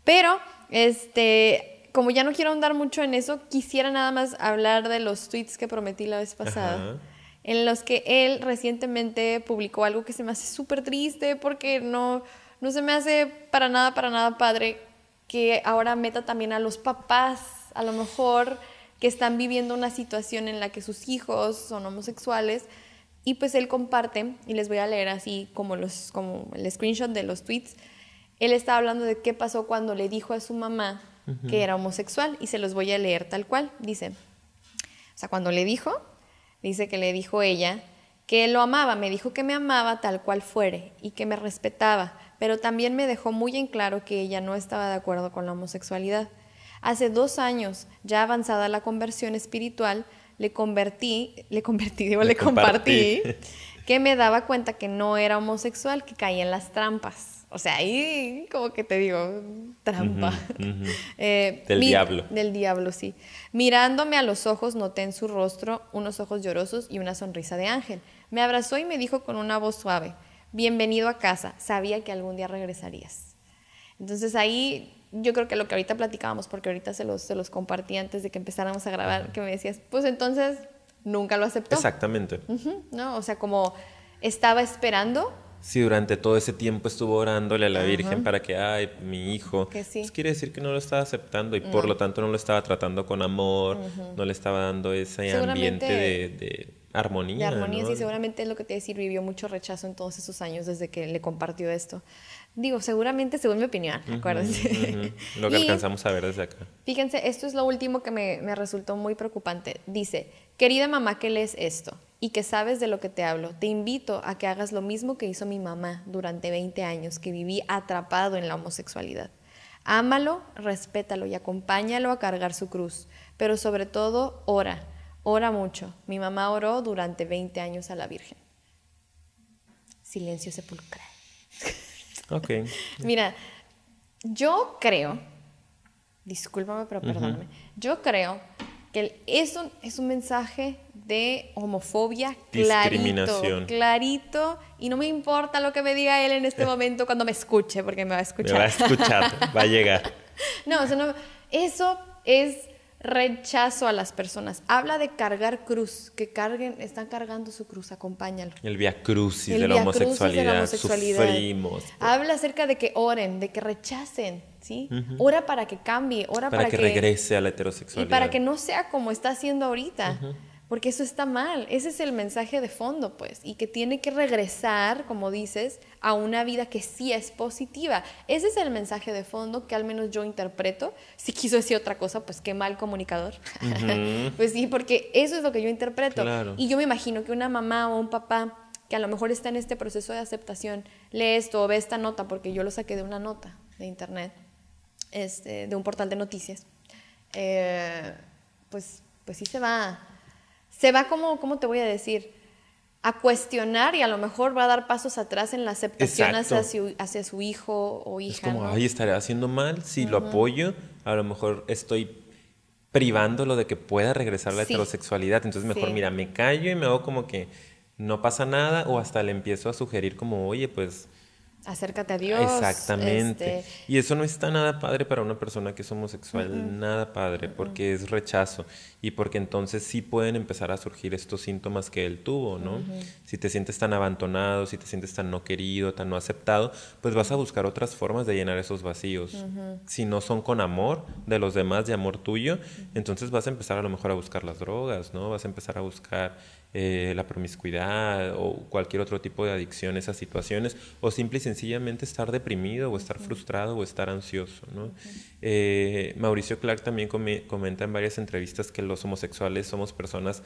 Pero este como ya no quiero ahondar mucho en eso, quisiera nada más hablar de los tweets que prometí la vez pasada. En los que él recientemente publicó algo que se me hace súper triste porque no, no se me hace para nada, para nada padre que ahora meta también a los papás, a lo mejor, que están viviendo una situación en la que sus hijos son homosexuales. Y pues él comparte, y les voy a leer así como, los, como el screenshot de los tweets, él está hablando de qué pasó cuando le dijo a su mamá que era homosexual y se los voy a leer tal cual. Dice, o sea, cuando le dijo, dice que le dijo ella que lo amaba, me dijo que me amaba tal cual fuere y que me respetaba, pero también me dejó muy en claro que ella no estaba de acuerdo con la homosexualidad. Hace dos años, ya avanzada la conversión espiritual, le convertí, le convertí, digo, le, compartí que me daba cuenta que no era homosexual, que caía en las trampas. O sea, ahí como que te digo, trampa. Eh, del diablo. Del diablo, sí. Mirándome a los ojos, noté en su rostro unos ojos llorosos y una sonrisa de ángel. Me abrazó y me dijo con una voz suave, bienvenido a casa, sabía que algún día regresarías. Entonces ahí yo creo que lo que ahorita platicábamos, porque ahorita se los, se compartí antes de que empezáramos a grabar, que me decías, pues entonces nunca lo aceptó. Exactamente. ¿no? O sea, como estaba esperando si durante todo ese tiempo estuvo orándole a la Virgen para que, ay, mi hijo, pues, quiere decir que no lo estaba aceptando y por lo tanto no lo estaba tratando con amor, no le estaba dando ese ambiente de, armonía. De armonía, sí, seguramente es lo que te decir, vivió mucho rechazo en todos esos años desde que le compartió esto. Digo, seguramente según mi opinión, acuérdense. Lo que alcanzamos a ver desde acá. Fíjense, esto es lo último que me, me resultó muy preocupante. Dice, querida mamá que lees esto y que sabes de lo que te hablo, te invito a que hagas lo mismo que hizo mi mamá durante 20 años, que viví atrapado en la homosexualidad. Ámalo, respétalo y acompáñalo a cargar su cruz, pero sobre todo ora, ora mucho. Mi mamá oró durante 20 años a la Virgen. Silencio sepulcral. Ok. Mira, yo creo, discúlpame, pero perdóname, yo creo que es un, es un mensaje de homofobia clarito, clarito, y no me importa lo que me diga él en este momento cuando me escuche, porque me va a escuchar. Me va a escuchar, va a llegar. No, no, eso es rechazo a las personas. Habla de cargar cruz, que carguen, están cargando su cruz, acompáñalo. El via crucis, y de, la homosexualidad. Sufrimos. Habla acerca de que oren, de que rechacen, ¿sí? Ora para que cambie, ora para, que, regrese a la heterosexualidad. Y para que no sea como está haciendo ahorita porque eso está mal. Ese es el mensaje de fondo, pues, y que tiene que regresar, como dices, a una vida que sí es positiva. Ese es el mensaje de fondo que al menos yo interpreto. Si quiso decir otra cosa, pues qué mal comunicador. pues sí, porque eso es lo que yo interpreto. Y yo me imagino que una mamá o un papá que a lo mejor está en este proceso de aceptación, lee esto o ve esta nota, porque yo lo saqué de una nota de internet, este, de un portal de noticias, eh, pues, pues sí se va se va como, ¿cómo te voy a decir? A cuestionar y a lo mejor va a dar pasos atrás en la aceptación hacia su, hijo o hija. Es como, ahí ay, estaré haciendo mal, si lo apoyo, a lo mejor estoy privándolo de que pueda regresar la heterosexualidad. Entonces mejor, mira, me callo y me hago como que no pasa nada o hasta le empiezo a sugerir como, oye, pues... Acércate a Dios. Exactamente. Este y eso no está nada padre para una persona que es homosexual, nada padre, porque es rechazo y porque entonces sí pueden empezar a surgir estos síntomas que él tuvo, ¿no? Si te sientes tan abandonado, si te sientes tan no querido, tan no aceptado, pues vas a buscar otras formas de llenar esos vacíos. Si no son con amor de los demás, de amor tuyo, entonces vas a empezar a lo mejor a buscar las drogas, ¿no? Vas a empezar a buscar eh, la promiscuidad o cualquier otro tipo de adicción a esas situaciones, o simple y sencillamente estar deprimido o estar frustrado o estar ansioso, ¿no? Eh, Mauricio Clark también comenta en varias entrevistas que los homosexuales somos personas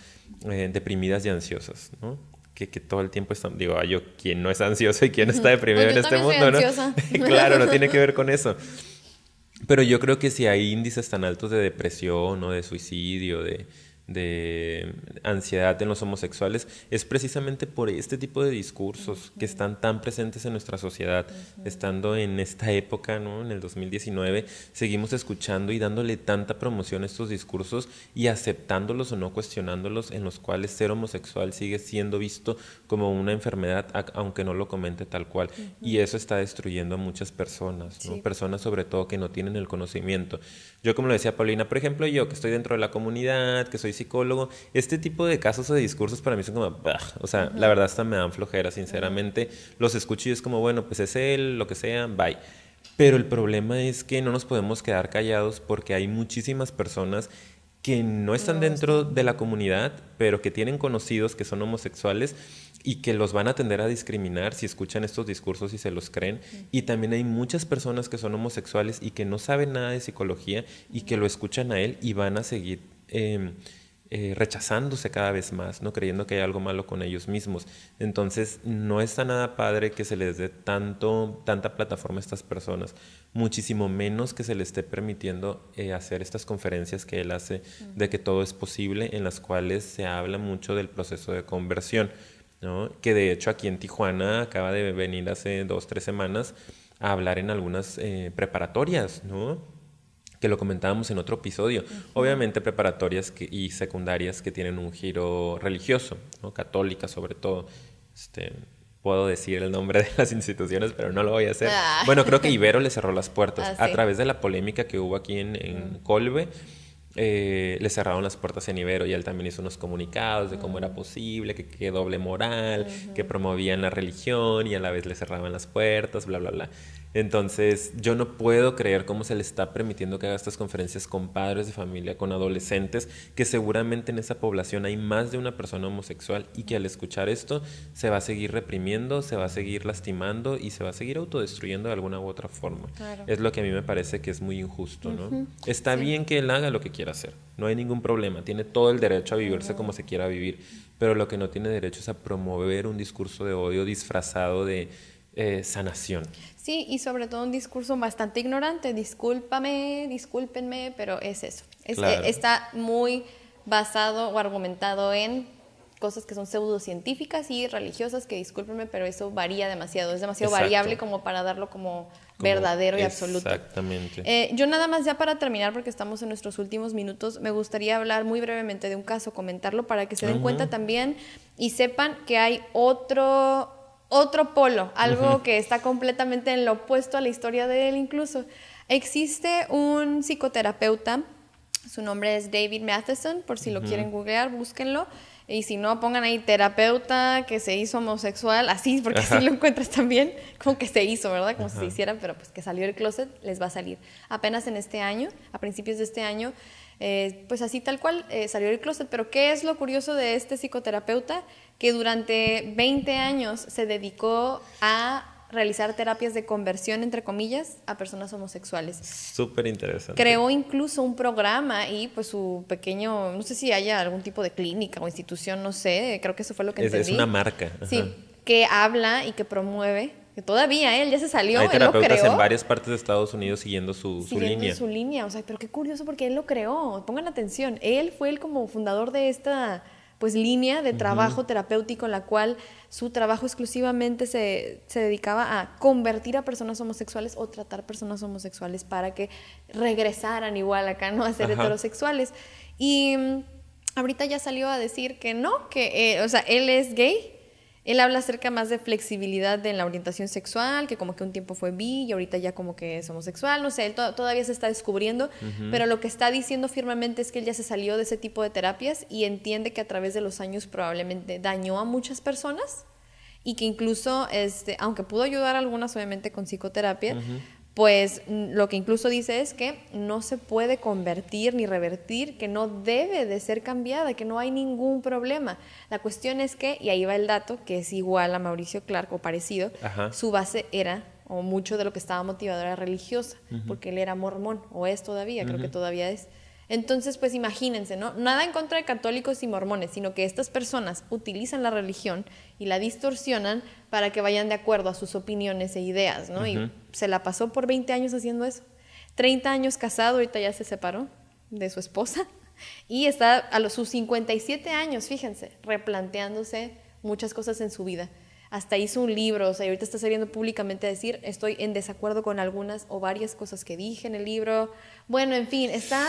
eh, deprimidas y ansiosas, ¿no? Que, todo el tiempo están, digo, yo, quién no es ansioso y quién está deprimido pues en este mundo, ¿no? claro, no tiene que ver con eso. Pero yo creo que si hay índices tan altos de depresión o de suicidio, de, de ansiedad en los homosexuales es precisamente por este tipo de discursos que están tan presentes en nuestra sociedad. Estando en esta época, ¿no? en el 2019, seguimos escuchando y dándole tanta promoción a estos discursos y aceptándolos o no cuestionándolos, en los cuales ser homosexual sigue siendo visto como una enfermedad, aunque no lo comente tal cual. Y eso está destruyendo a muchas personas, personas sobre todo que no tienen el conocimiento. Yo, como lo decía Paulina, por ejemplo, yo que estoy dentro de la comunidad, que soy psicólogo. Este tipo de casos o de discursos para mí son como, bah, o sea, la verdad hasta me dan flojera, sinceramente. Los escucho y es como, bueno, pues es él, lo que sea, bye. Pero el problema es que no nos podemos quedar callados porque hay muchísimas personas que no están dentro de la comunidad, pero que tienen conocidos que son homosexuales y que los van a tender a discriminar si escuchan estos discursos y se los creen. Y también hay muchas personas que son homosexuales y que no saben nada de psicología y que lo escuchan a él y van a seguir em, eh, rechazándose cada vez más, no creyendo que hay algo malo con ellos mismos. Entonces, no está nada padre que se les dé tanto, tanta plataforma a estas personas, muchísimo menos que se les esté permitiendo eh, hacer estas conferencias que él hace de que todo es posible, en las cuales se habla mucho del proceso de conversión, ¿no? que de hecho aquí en Tijuana acaba de venir hace dos, tres semanas a hablar en algunas eh, preparatorias, ¿no? que lo comentábamos en otro episodio. Obviamente preparatorias y secundarias que tienen un giro religioso, ¿no? católica sobre todo. Este, puedo decir el nombre de las instituciones, pero no lo voy a hacer. Ah. Bueno, creo que Ibero le cerró las puertas. Ah, a través de la polémica que hubo aquí en, Colbe, eh, le cerraron las puertas en Ibero y él también hizo unos comunicados de cómo era posible, que, que doble moral, que promovían la religión y a la vez le cerraban las puertas, bla, bla, bla. Entonces, yo no puedo creer cómo se le está permitiendo que haga estas conferencias con padres de familia, con adolescentes, que seguramente en esa población hay más de una persona homosexual y que al escuchar esto se va a seguir reprimiendo, se va a seguir lastimando y se va a seguir autodestruyendo de alguna u otra forma. Es lo que a mí me parece que es muy injusto, ¿no? Está bien que él haga lo que quiera hacer, no hay ningún problema, tiene todo el derecho a vivirse como se quiera vivir, pero lo que no tiene derecho es a promover un discurso de odio disfrazado de eh, sanación. Sí, y sobre todo un discurso bastante ignorante, discúlpame, discúlpenme, pero es eso. está muy basado o argumentado en cosas que son pseudocientíficas y religiosas, que discúlpenme, pero eso varía demasiado, es demasiado variable como para darlo como, verdadero y absoluto. Exactamente. Eh, yo nada más ya para terminar, porque estamos en nuestros últimos minutos, me gustaría hablar muy brevemente de un caso, comentarlo para que se den cuenta también y sepan que hay otro, otro polo, algo que está completamente en lo opuesto a la historia de él incluso. Existe un psicoterapeuta, su nombre es David Matheson, por si lo quieren googlear, búsquenlo. Y si no, pongan ahí terapeuta que se hizo homosexual, así, porque si lo encuentras también, como que se hizo, ¿verdad? Como si se hicieran, pero pues que salió el closet, les va a salir. Apenas en este año, a principios de este año, eh, pues así tal cual eh, salió el closet. Pero ¿qué es lo curioso de este psicoterapeuta? que durante 20 años se dedicó a realizar terapias de conversión, entre comillas, a personas homosexuales. Súper interesante. Creó incluso un programa y pues su pequeño, no sé si haya algún tipo de clínica o institución, no sé, creo que eso fue lo que entendí. Es una marca. Sí, que habla y que promueve, que todavía él ya se salió, Hay él lo creó. en varias partes de Estados Unidos siguiendo su, línea. siguiendo línea. su línea, o sea, pero qué curioso porque él lo creó, pongan atención, él fue el como fundador de esta pues línea de trabajo terapéutico en la cual su trabajo exclusivamente se, dedicaba a convertir a personas homosexuales o tratar personas homosexuales para que regresaran igual acá, ¿no? A ser heterosexuales. Y mm, ahorita ya salió a decir que no, que, eh, o sea, él es gay él habla acerca más de flexibilidad en la orientación sexual, que como que un tiempo fue bi y ahorita ya como que es homosexual, no sé, él todavía se está descubriendo, pero lo que está diciendo firmemente es que él ya se salió de ese tipo de terapias y entiende que a través de los años probablemente dañó a muchas personas y que incluso, este, aunque pudo ayudar a algunas obviamente con psicoterapia, pues mm, lo que incluso dice es que no se puede convertir ni revertir, que no debe de ser cambiada, que no hay ningún problema. La cuestión es que, y ahí va el dato, que es igual a Mauricio Clark o parecido, su base era, o mucho de lo que estaba motivado era religiosa, porque él era mormón, o es todavía, creo que todavía es. Entonces, pues imagínense, ¿no? Nada en contra de católicos y mormones, sino que estas personas utilizan la religión y la distorsionan para que vayan de acuerdo a sus opiniones e ideas, ¿no? Y se la pasó por 20 años haciendo eso. 30 años casado, ahorita ya se separó de su esposa. Y está a los, sus 57 años, fíjense, replanteándose muchas cosas en su vida hasta hizo un libro, o sea, ahorita está saliendo públicamente a decir, estoy en desacuerdo con algunas o varias cosas que dije en el libro. Bueno, en fin, está,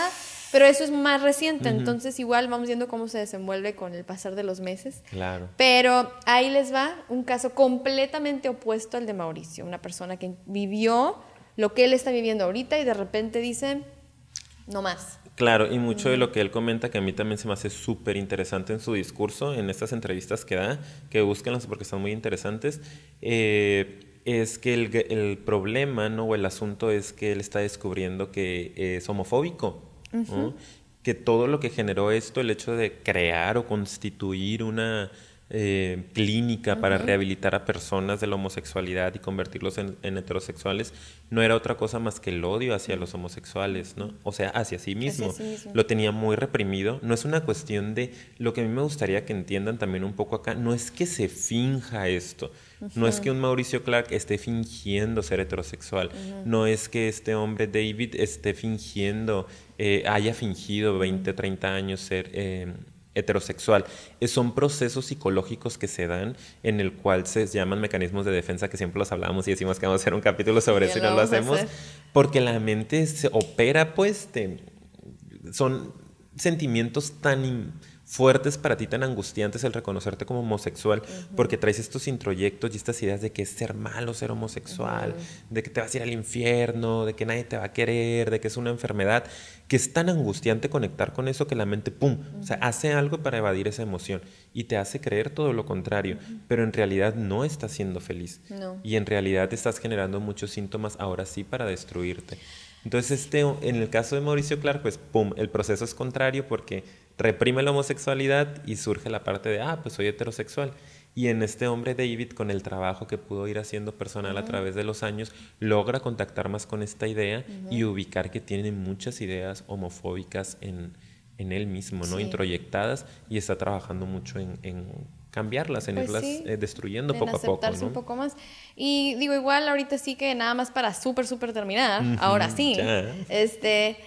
pero eso es más reciente, entonces igual vamos viendo cómo se desenvuelve con el pasar de los meses. Claro. Pero ahí les va un caso completamente opuesto al de Mauricio, una persona que vivió lo que él está viviendo ahorita y de repente dice, no más. Claro, y mucho de lo que él comenta que a mí también se me hace súper interesante en su discurso, en estas entrevistas que da, que búsquenlas porque son muy interesantes, eh, es que el, problema ¿no? o el asunto es que él está descubriendo que es homofóbico. Que todo lo que generó esto, el hecho de crear o constituir una eh, clínica para rehabilitar a personas de la homosexualidad y convertirlos en, heterosexuales, no era otra cosa más que el odio hacia los homosexuales, ¿no? O sea, hacia sí mismo. Lo tenía muy reprimido. No es una cuestión de, lo que a mí me gustaría que entiendan también un poco acá, no es que se finja esto. No es que un Mauricio Clark esté fingiendo ser heterosexual. No es que este hombre David esté fingiendo, eh, haya fingido 20, 30 años ser eh, heterosexual. Eh, son procesos psicológicos que se dan en el cual se llaman mecanismos de defensa, que siempre los hablábamos y decimos que vamos a hacer un capítulo sobre eso y no lo hacemos, porque la mente se opera, pues, son sentimientos tan fuertes para ti, tan angustiantes el reconocerte como homosexual, porque traes estos introyectos y estas ideas de que es ser malo ser homosexual, de que te vas a ir al infierno, de que nadie te va a querer, de que es una enfermedad, que es tan angustiante conectar con eso que la mente, ¡pum!, o sea, hace algo para evadir esa emoción y te hace creer todo lo contrario, pero en realidad no estás siendo feliz y en realidad estás generando muchos síntomas ahora sí para destruirte. Entonces, este, en el caso de Mauricio Clark, pues, ¡pum!, el proceso es contrario porque reprime la homosexualidad y surge la parte de, ah, pues soy heterosexual. Y en este hombre David, con el trabajo que pudo ir haciendo personal a través de los años, logra contactar más con esta idea y ubicar que tiene muchas ideas homofóbicas en, en él mismo, ¿no? Introyectadas y está trabajando mucho en, cambiarlas, en pues irlas eh, destruyendo poco a poco. ¿no? un poco más. Y digo, igual ahorita sí que nada más para súper, súper terminar, ahora sí, este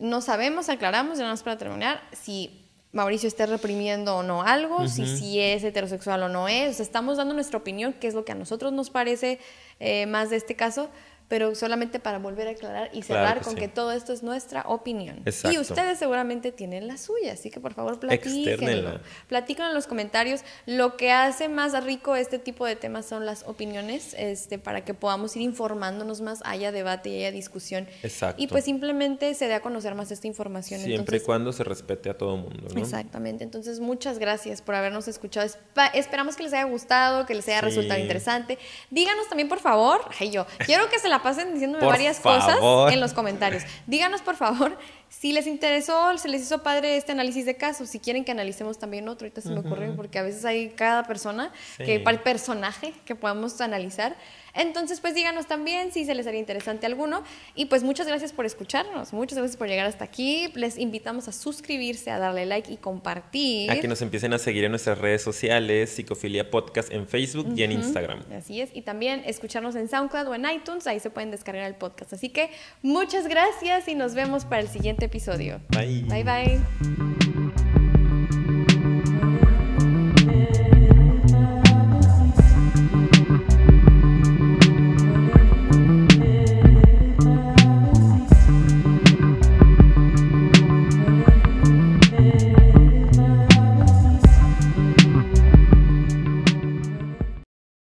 no sabemos, aclaramos, ya nada más para terminar, si Mauricio está reprimiendo o no algo, si, si es heterosexual o no es. O sea, estamos dando nuestra opinión, qué es lo que a nosotros nos parece eh, más de este caso, pero solamente para volver a aclarar y cerrar con que todo esto es nuestra opinión. Y ustedes seguramente tienen la suya, así que por favor platíquenlo. Platican en los comentarios. Lo que hace más rico este tipo de temas son las opiniones, este, para que podamos ir informándonos más, haya debate y haya discusión. Exacto. Y pues simplemente se dé a conocer más esta información. Siempre y cuando se respete a todo el mundo. Exactamente. Entonces, muchas gracias por habernos escuchado. esperamos que les haya gustado, que les haya resultado interesante. Díganos también, por favor, ay yo, quiero que se la pasen diciéndome varias cosas en los comentarios. Díganos, por favor, si les interesó, se les hizo padre este análisis de casos, si quieren que analicemos también otro, ahorita se me ocurre porque a veces hay cada persona, que, para el personaje que podamos analizar. Entonces, pues díganos también si se les haría interesante alguno. Y pues muchas gracias por escucharnos, muchas gracias por llegar hasta aquí. Les invitamos a suscribirse, a darle like y compartir. A que nos empiecen a seguir en nuestras redes sociales, Psicofilia Podcast en Facebook y en Instagram. Así es, y también escucharnos en SoundCloud o en iTunes, ahí se pueden descargar el podcast. Así que muchas gracias y nos vemos para el siguiente episodio. Bye bye. bye.